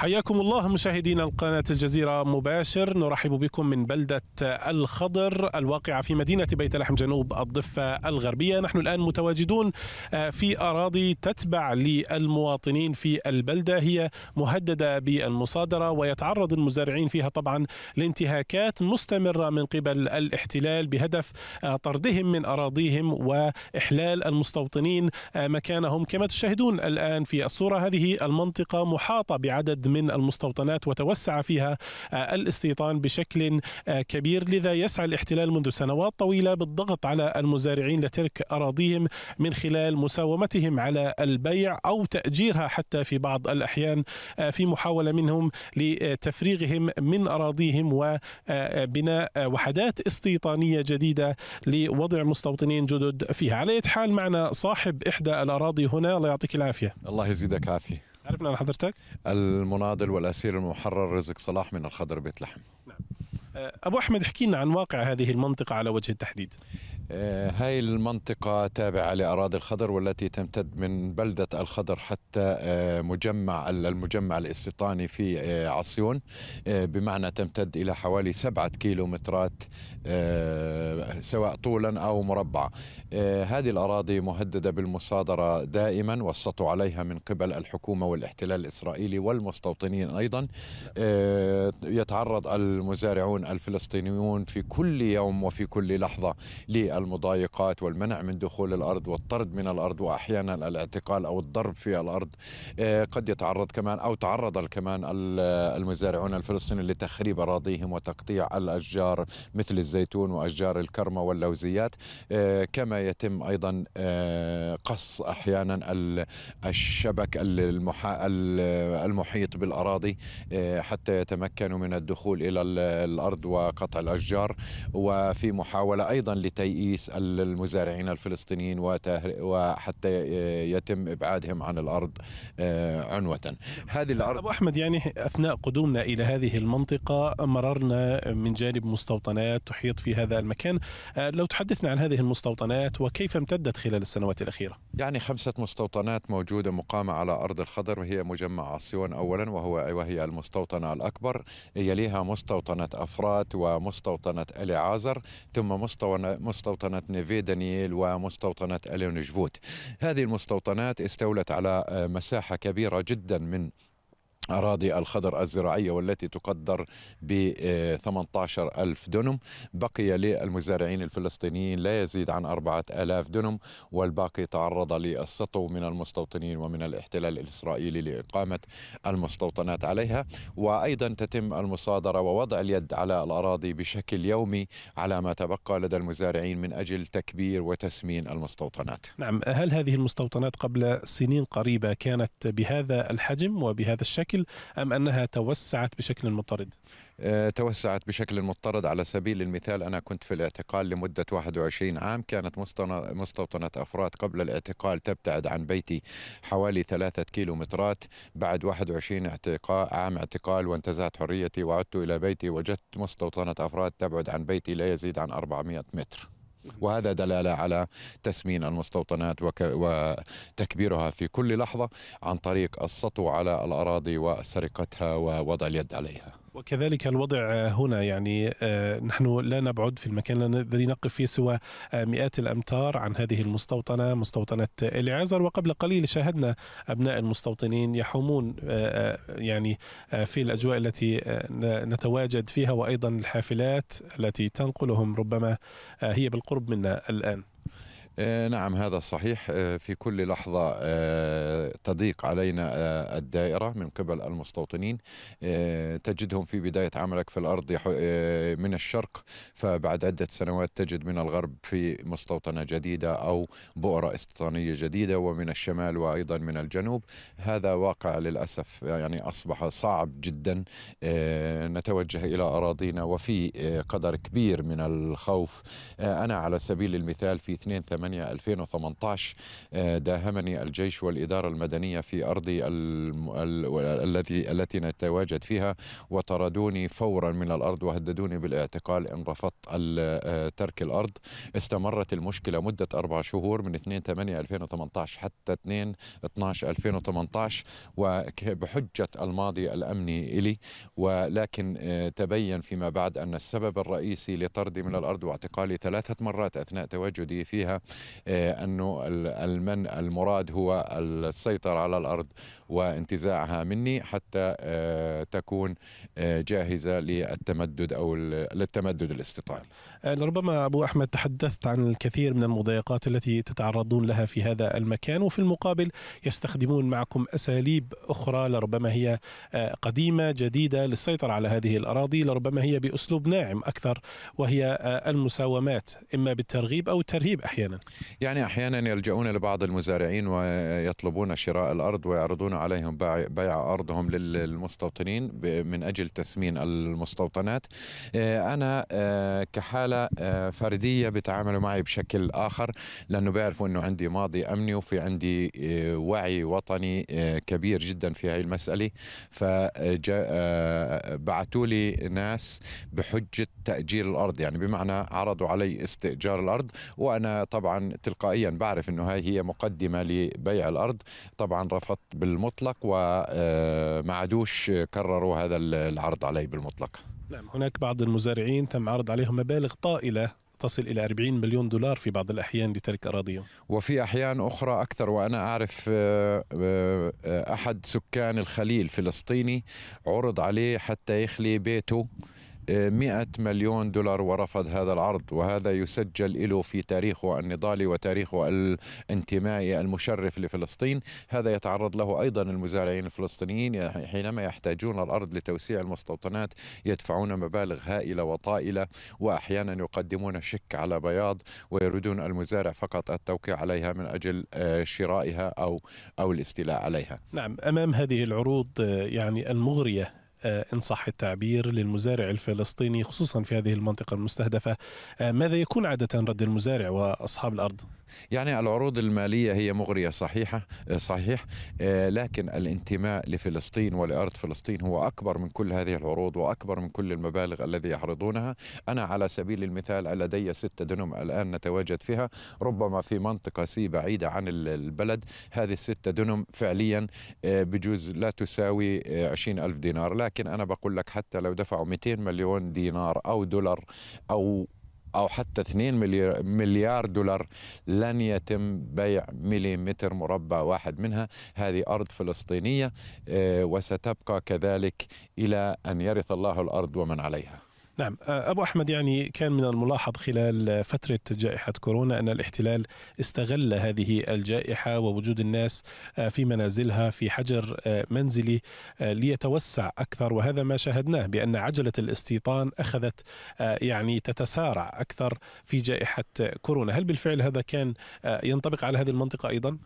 حياكم الله مشاهدينا قناة الجزيرة مباشر نرحب بكم من بلدة الخضر الواقعة في مدينة بيت لحم جنوب الضفة الغربية نحن الآن متواجدون آه، في أراضي تتبع للمواطنين في البلدة هي مهددة بالمصادرة ويتعرض المزارعين فيها طبعا لانتهاكات مستمرة من قبل الاحتلال بهدف آه، طردهم من أراضيهم وإحلال المستوطنين آه، مكانهم كما تشاهدون الآن في الصورة هذه المنطقة محاطة بعدد من المستوطنات وتوسع فيها آه، الاستيطان بشكل آه، كبير لذا يسعى الاحتلال منذ سنوات طويلة بالضغط على المزارعين لترك أراضيهم من خلال مساومتهم على البيع أو تأجيرها حتى في بعض الأحيان آه، في محاولة منهم لتفريغهم من أراضيهم وبناء وحدات استيطانية جديدة لوضع مستوطنين جدد فيها على حال معنا صاحب إحدى الأراضي هنا الله يعطيك العافية الله يزيدك عافية تعرفنا عن حضرتك؟ المناضل والأسير المحرر رزق صلاح من الخضر بيت لحم نعم. أه، أبو أحمد احكي لنا عن واقع هذه المنطقة على وجه التحديد آه، هاي المنطقة تابعة لأراضي الخضر والتي تمتد من بلدة الخضر حتى آه، مجمع المجمع الاستيطاني في آه، عصيون بمعنى تمتد إلى حوالي سبعة كيلومترات سواء طولا أو مربعا هذه الأراضي مهددة بالمصادرة دائما وسطوا عليها من قبل الحكومة والاحتلال الإسرائيلي والمستوطنين أيضا يتعرض المزارعون الفلسطينيون في كل يوم وفي كل لحظة المضايقات والمنع من دخول الارض والطرد من الارض واحيانا الاعتقال او الضرب في الارض آه، قد يتعرض كمان او تعرض كمان المزارعون الفلسطينيين لتخريب اراضيهم وتقطيع الاشجار مثل الزيتون واشجار الكرمه واللوزيات آه، كما يتم ايضا آه، قص احيانا الشبك المحيط بالاراضي حتى يتمكنوا من الدخول الى الارض وقطع الاشجار وفي محاوله ايضا لتيئيب يسال المزارعين الفلسطينيين وحتى يتم ابعادهم عن الارض آه، عنوه هذه الارض ابو احمد يعني اثناء قدومنا الى هذه المنطقه مررنا من جانب مستوطنات تحيط في هذا المكان آه، لو تحدثنا عن هذه المستوطنات وكيف امتدت خلال السنوات الاخيره يعني خمسه مستوطنات موجوده مقامه على ارض الخضر وهي مجمع عصيون اولا وهو وهي المستوطنه الاكبر يليها مستوطنه افرات ومستوطنه الي عازر ثم مستوطنه مستوطنة نيفي دانييل ومستوطنة أليون جفوت هذه المستوطنات استولت على مساحة كبيرة جدا من أراضي الخضر الزراعية والتي تقدر ب 18 آه، ألف دنم بقي للمزارعين الفلسطينيين لا يزيد عن 4000 دنم والباقي تعرض للسطو من المستوطنين ومن الاحتلال الإسرائيلي لإقامة المستوطنات عليها وأيضا تتم المصادرة ووضع اليد على الأراضي بشكل يومي على ما تبقى لدى المزارعين من أجل تكبير وتسمين المستوطنات نعم هل هذه المستوطنات قبل سنين قريبة كانت بهذا الحجم وبهذا الشكل بشكل أم أنها توسعت بشكل مضطرد؟ آه، توسعت بشكل مضطرد على سبيل المثال أنا كنت في الاعتقال لمدة 21 عام كانت مستوطنة أفراد قبل الاعتقال تبتعد عن بيتي حوالي ثلاثة كيلومترات بعد 21 اعتقاء عام اعتقال وانتزعت حريتي وعدت إلى بيتي وجدت مستوطنة أفراد تبعد عن بيتي لا يزيد عن 400 متر وهذا دلالة على تسمين المستوطنات وتكبيرها في كل لحظة عن طريق السطو على الأراضي وسرقتها ووضع اليد عليها وكذلك الوضع هنا يعني آه، نحن لا نبعد في المكان الذي نقف فيه سوى آه، مئات الامتار عن هذه المستوطنه مستوطنه العازر وقبل قليل شاهدنا ابناء المستوطنين يحومون آه، يعني في الاجواء التي نتواجد فيها وايضا الحافلات التي تنقلهم ربما هي بالقرب منا الان. آه، نعم هذا صحيح آه، في كل لحظة آه، تضيق علينا الدائرة من قبل المستوطنين تجدهم في بداية عملك في الأرض من الشرق فبعد عدة سنوات تجد من الغرب في مستوطنة جديدة أو بؤرة استيطانية جديدة ومن الشمال وأيضا من الجنوب هذا واقع للأسف يعني أصبح صعب جدا نتوجه إلى أراضينا وفي قدر كبير من الخوف أنا على سبيل المثال في 2 8 8 2018 آه، داهمني الجيش والإدارة المدنية في أرضي التي التي نتواجد فيها وطردوني فورا من الأرض وهددوني بالاعتقال إن رفضت آه، ترك الأرض استمرت المشكلة مدة أربع شهور من 2 8 2018 حتى 2 12 2018 وبحجة الماضي الأمني إلي ولكن آه، تبين فيما بعد أن السبب الرئيسي لطردي من الأرض واعتقالي ثلاثة مرات أثناء تواجدي فيها آه، أنه المن المراد هو السيطرة على الأرض وانتزاعها مني حتى آه، تكون آه، جاهزة للتمدد أو للتمدد الاستيطاني لربما أبو أحمد تحدثت عن الكثير من المضايقات التي تتعرضون لها في هذا المكان وفي المقابل يستخدمون معكم أساليب أخرى لربما هي قديمة جديدة للسيطرة على هذه الأراضي لربما هي بأسلوب ناعم أكثر وهي المساومات إما بالترغيب أو الترهيب أحيانا يعني احيانا يلجؤون لبعض المزارعين ويطلبون شراء الارض ويعرضون عليهم بيع ارضهم للمستوطنين من اجل تسمين المستوطنات آه، انا آه، كحاله آه، فرديه بتعاملوا معي بشكل اخر لانه بيعرفوا انه عندي ماضي امني وفي عندي وعي وطني كبير جدا في هذه المساله فبعثوا لي ناس بحجه تاجير الارض يعني بمعنى عرضوا علي استئجار الارض وانا طبعا طبعا تلقائيا بعرف انه هاي هي مقدمه لبيع الارض طبعا رفضت بالمطلق وما آه، عادوش كرروا هذا العرض علي بالمطلق نعم هناك بعض المزارعين تم عرض عليهم مبالغ طائله تصل إلى 40 مليون دولار في بعض الأحيان لترك أراضيهم وفي أحيان أخرى أكثر وأنا أعرف آه، آه، أحد سكان الخليل فلسطيني عرض عليه حتى يخلي بيته 100 مليون دولار ورفض هذا العرض وهذا يسجل له في تاريخه النضالي وتاريخه الانتمائي المشرف لفلسطين هذا يتعرض له أيضا المزارعين الفلسطينيين حينما يحتاجون الأرض لتوسيع المستوطنات يدفعون مبالغ هائلة وطائلة وأحيانا يقدمون شك على بياض ويريدون المزارع فقط التوقيع عليها من أجل آه، شرائها أو أو الاستيلاء عليها نعم أمام هذه العروض آه، يعني المغرية آه، إن صح التعبير للمزارع الفلسطيني خصوصا في هذه المنطقة المستهدفة آه، ماذا يكون عادة رد المزارع وأصحاب الأرض؟ يعني العروض المالية هي مغرية صحيحة آه، صحيح لكن الانتماء لفلسطين ولأرض فلسطين هو أكبر من كل هذه العروض وأكبر من كل المبالغ الذي يعرضونها أنا على سبيل المثال لدي ستة دنم الآن نتواجد فيها ربما في منطقة سي بعيدة عن البلد هذه الستة دنم فعليا بجوز لا تساوي عشرين ألف دينار لكن لكن أنا بقول لك حتى لو دفعوا 200 مليون دينار أو دولار أو أو حتى 2 مليار دولار لن يتم بيع مليمتر مربع واحد منها هذه أرض فلسطينية آه، وستبقى كذلك إلى أن يرث الله الأرض ومن عليها نعم أبو أحمد يعني كان من الملاحظ خلال فترة جائحة كورونا أن الاحتلال استغل هذه الجائحة ووجود الناس في منازلها في حجر منزلي ليتوسع أكثر وهذا ما شاهدناه بأن عجلة الاستيطان أخذت يعني تتسارع أكثر في جائحة كورونا هل بالفعل هذا كان ينطبق على هذه المنطقة أيضا؟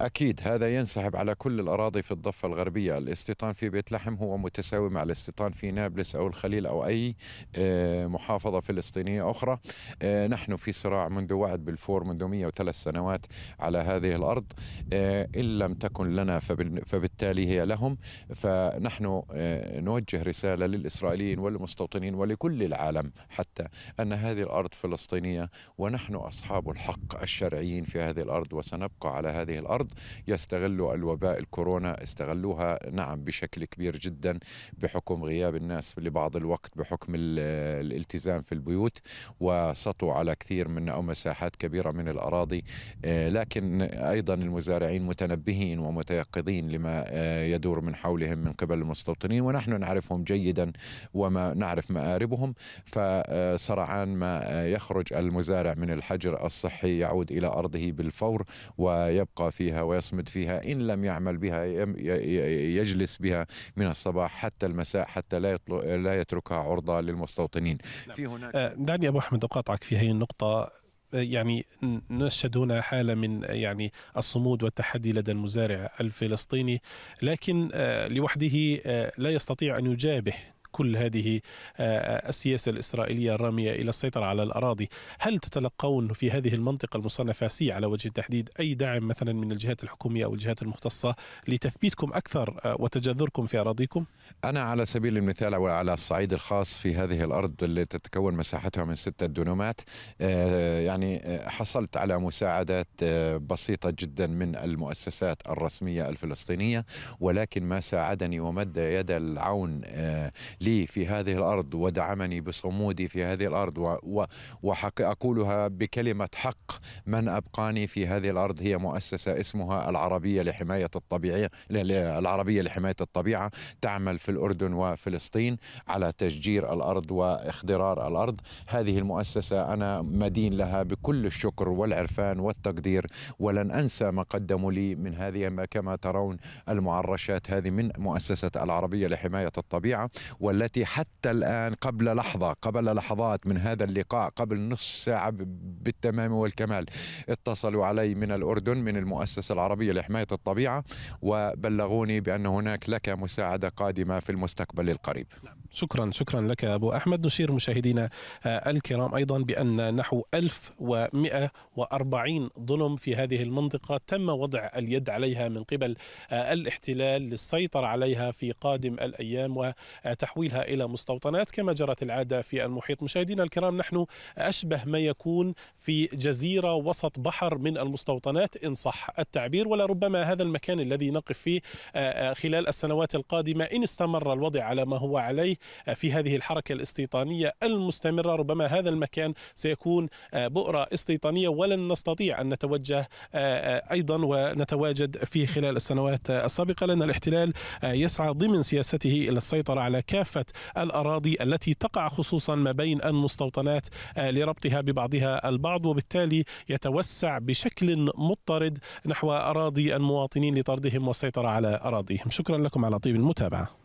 أكيد هذا ينسحب على كل الأراضي في الضفة الغربية الاستيطان في بيت لحم هو متساوي مع الاستيطان في نابلس أو الخليل أو أي آه، محافظة فلسطينية أخرى آه، نحن في صراع منذ وعد بالفور منذ 103 سنوات على هذه الأرض آه، إن لم تكن لنا فبالتالي هي لهم فنحن نوجه رسالة للإسرائيليين والمستوطنين ولكل العالم حتى أن هذه الأرض فلسطينية ونحن أصحاب الحق الشرعيين في هذه الأرض وسنبقى على هذه الأرض الأرض يستغلوا الوباء الكورونا استغلوها نعم بشكل كبير جدا بحكم غياب الناس لبعض الوقت بحكم الالتزام في البيوت وسطوا على كثير من أو مساحات كبيرة من الأراضي آه، لكن أيضا المزارعين متنبهين ومتيقظين لما آه، يدور من حولهم من قبل المستوطنين ونحن نعرفهم جيدا وما نعرف مآربهم فسرعان ما آه، يخرج المزارع من الحجر الصحي يعود إلى أرضه بالفور ويبقى فيها فيها ويصمد فيها إن لم يعمل بها يجلس بها من الصباح حتى المساء حتى لا لا يتركها عرضة للمستوطنين نعم. في هناك آه، دعني أبو أحمد أقاطعك في هذه النقطة آه، يعني نشهد هنا حالة من يعني الصمود والتحدي لدى المزارع الفلسطيني لكن آه، لوحده لا يستطيع أن يجابه كل هذه آه، آه، السياسه الاسرائيليه الراميه الى السيطره على الاراضي، هل تتلقون في هذه المنطقه المصنفه سي على وجه التحديد اي دعم مثلا من الجهات الحكوميه او الجهات المختصه لتثبيتكم اكثر آه، وتجذركم في اراضيكم؟ انا على سبيل المثال او على الصعيد الخاص في هذه الارض التي تتكون مساحتها من سته دونومات يعني حصلت على مساعدات بسيطه جدا من المؤسسات الرسميه الفلسطينيه ولكن ما ساعدني ومد يد العون لي في هذه الأرض ودعمني بصمودي في هذه الأرض وأقولها بكلمة حق من أبقاني في هذه الأرض هي مؤسسة اسمها العربية لحماية الطبيعية العربية لحماية الطبيعة تعمل في الأردن وفلسطين على تشجير الأرض وإخضرار الأرض هذه المؤسسة أنا مدين لها بكل الشكر والعرفان والتقدير ولن أنسى ما قدموا لي من هذه كما ترون المعرشات هذه من مؤسسة العربية لحماية الطبيعة و والتي حتى الآن قبل لحظة قبل لحظات من هذا اللقاء قبل نصف ساعة بالتمام والكمال اتصلوا علي من الأردن من المؤسسة العربية لحماية الطبيعة وبلغوني بأن هناك لك مساعدة قادمة في المستقبل القريب نعم. شكرا شكرا لك أبو أحمد نشير مشاهدينا آه، الكرام أيضا بأن نحو 1140 ظلم في هذه المنطقة تم وضع اليد عليها من قبل آه، الاحتلال للسيطرة عليها في قادم الأيام وتحويلها إلى مستوطنات كما جرت العادة في المحيط مشاهدينا الكرام نحن أشبه ما يكون في جزيرة وسط بحر من المستوطنات إن صح التعبير ولربما هذا المكان الذي نقف فيه آه، خلال السنوات القادمة إن استمر الوضع على ما هو عليه في هذه الحركة الاستيطانية المستمرة ربما هذا المكان سيكون بؤرة استيطانية ولن نستطيع أن نتوجه أيضا ونتواجد في خلال السنوات السابقة لأن الاحتلال يسعى ضمن سياسته إلى السيطرة على كافة الأراضي التي تقع خصوصا ما بين المستوطنات لربطها ببعضها البعض وبالتالي يتوسع بشكل مضطرد نحو أراضي المواطنين لطردهم والسيطرة على أراضيهم شكرا لكم على طيب المتابعة